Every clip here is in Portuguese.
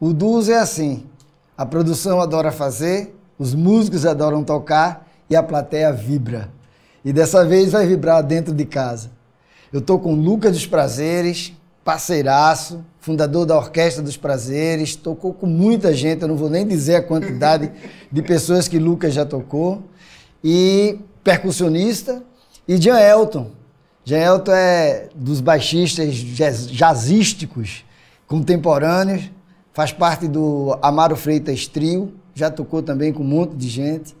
O duos é assim: a produção adora fazer, os músicos adoram tocar e a plateia vibra. E dessa vez vai vibrar dentro de casa. Eu tô com Lucas dos Prazeres, parceiraço, fundador da Orquestra dos Prazeres, tocou com muita gente, eu não vou nem dizer a quantidade de pessoas que Lucas já tocou, e percussionista, e Jean Elton. Jean Elton é dos baixistas jazzísticos contemporâneos, faz parte do Amaro Freitas Trio, já tocou também com um monte de gente.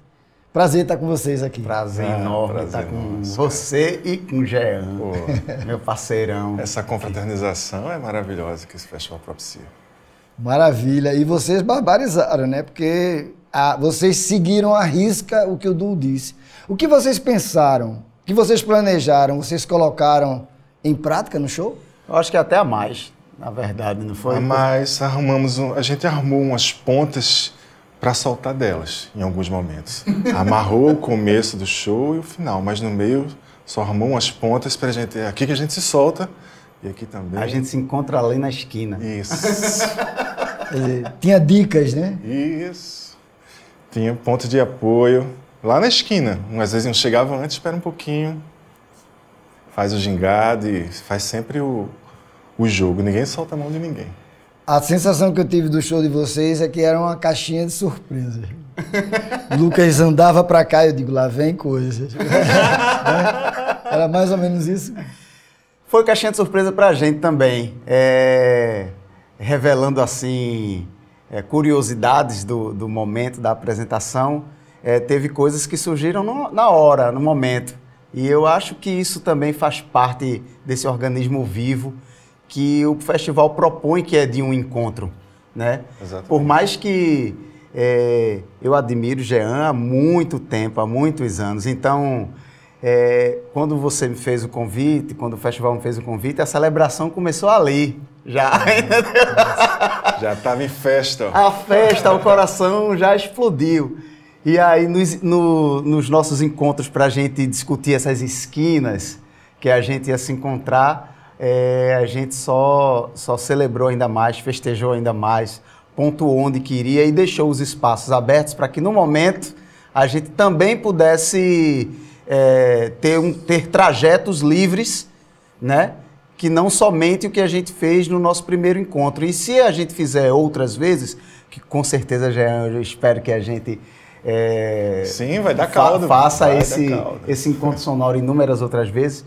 Prazer estar com vocês aqui. Prazer é, enorme prazer estar tá com você e com o Jean, Pô. meu parceirão. Essa confraternização é maravilhosa que esse festival propicia. Maravilha. E vocês barbarizaram, né? Porque a, ah, vocês seguiram à risca o que o Du disse. O que vocês pensaram? O que vocês planejaram? Vocês colocaram em prática no show? Eu acho que até a mais na verdade, não foi? Mas arrumamos, um, a gente armou umas pontas para soltar delas em alguns momentos. Amarrou o começo do show e o final, mas no meio só armou umas pontas para a gente. É aqui que a gente se solta e aqui também. A gente se encontra ali na esquina. Isso. dizer, tinha dicas, né? Isso. Tinha ponto de apoio lá na esquina. Às vezes um chegava antes, espera um pouquinho, faz o gingado e faz sempre o o jogo, ninguém solta a mão de ninguém. A sensação que eu tive do show de vocês é que era uma caixinha de surpresa. Lucas andava para cá e eu digo, lá vem coisa. É, era mais ou menos isso. Foi caixinha de surpresa para a gente também, é... revelando assim é, curiosidades do, do momento da apresentação. É, teve coisas que surgiram no, na hora, no momento. E eu acho que isso também faz parte desse organismo vivo que o festival propõe que é de um encontro, né? Exatamente. Por mais que é, eu admiro Jean há muito tempo, há muitos anos, então é, quando você me fez o convite, quando o festival me fez o convite, a celebração começou ali, já. já estava em festa. A festa, o coração já explodiu. E aí, nos, no, nos nossos encontros para a gente discutir essas esquinas, que a gente ia se encontrar, é, a gente só, só celebrou ainda mais, festejou ainda mais, pontuou onde queria e deixou os espaços abertos para que no momento a gente também pudesse é, ter, um, ter trajetos livres, né? que não somente o que a gente fez no nosso primeiro encontro. E se a gente fizer outras vezes, que com certeza já eu espero que a gente é, sim vai dar caldo faça esse caldo. esse encontro sonoro inúmeras outras vezes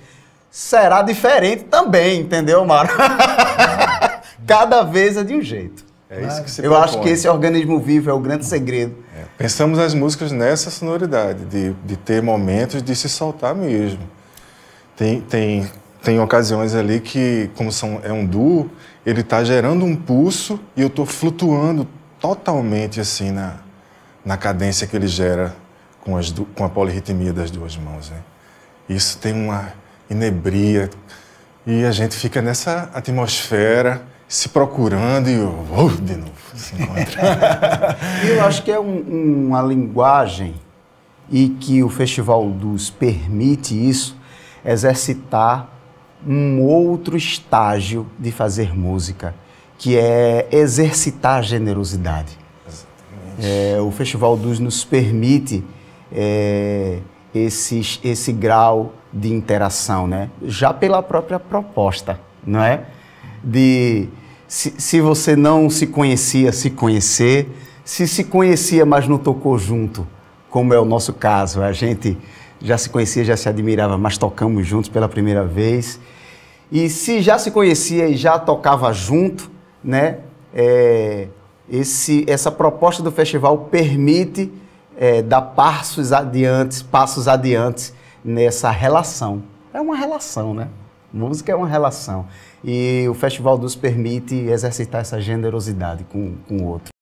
será diferente também, entendeu, Mário? Cada vez é de um jeito. É isso que se Eu propõe. acho que esse organismo vivo é o grande segredo. É. Pensamos nas músicas nessa sonoridade, de, de ter momentos de se soltar mesmo. Tem, tem, tem ocasiões ali que, como são, é um duo, ele está gerando um pulso e eu estou flutuando totalmente assim na, na cadência que ele gera com, as, com a polirritmia das duas mãos. Né? Isso tem uma inebria. E a gente fica nessa atmosfera, se procurando e oh, de novo se encontra. eu acho que é um, uma linguagem e que o Festival dos permite isso, exercitar um outro estágio de fazer música, que é exercitar a generosidade. É, o Festival dos nos permite é, esses, esse grau de interação, né? Já pela própria proposta, não é? De se, se você não se conhecia, se conhecer, se se conhecia, mas não tocou junto, como é o nosso caso, a gente já se conhecia, já se admirava, mas tocamos juntos pela primeira vez. E se já se conhecia e já tocava junto, né? É, esse, essa proposta do festival permite é, dar passos adiante, passos adiante nessa relação. É uma relação, né? Música é uma relação. E o Festival dos permite exercitar essa generosidade com, com o outro.